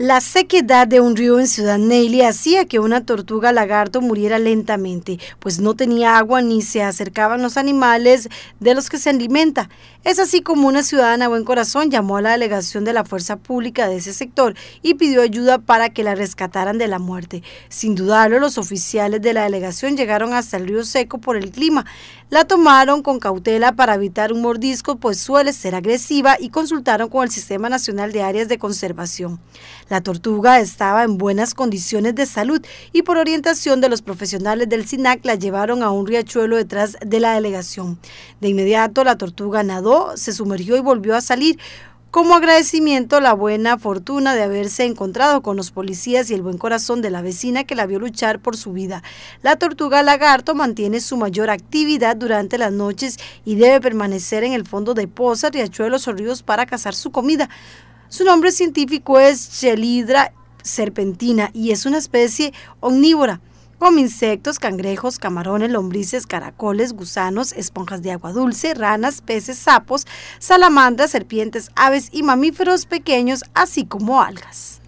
La sequedad de un río en Ciudad Neyli hacía que una tortuga lagarto muriera lentamente, pues no tenía agua ni se acercaban los animales de los que se alimenta. Es así como una ciudadana buen corazón llamó a la delegación de la fuerza pública de ese sector y pidió ayuda para que la rescataran de la muerte. Sin dudarlo, los oficiales de la delegación llegaron hasta el río seco por el clima. La tomaron con cautela para evitar un mordisco, pues suele ser agresiva, y consultaron con el Sistema Nacional de Áreas de Conservación. La tortuga estaba en buenas condiciones de salud y por orientación de los profesionales del SINAC la llevaron a un riachuelo detrás de la delegación. De inmediato la tortuga nadó, se sumergió y volvió a salir, como agradecimiento la buena fortuna de haberse encontrado con los policías y el buen corazón de la vecina que la vio luchar por su vida. La tortuga lagarto mantiene su mayor actividad durante las noches y debe permanecer en el fondo de pozas, riachuelos o ríos para cazar su comida. Su nombre científico es Chelidra serpentina y es una especie omnívora. Come insectos, cangrejos, camarones, lombrices, caracoles, gusanos, esponjas de agua dulce, ranas, peces, sapos, salamandras, serpientes, aves y mamíferos pequeños, así como algas.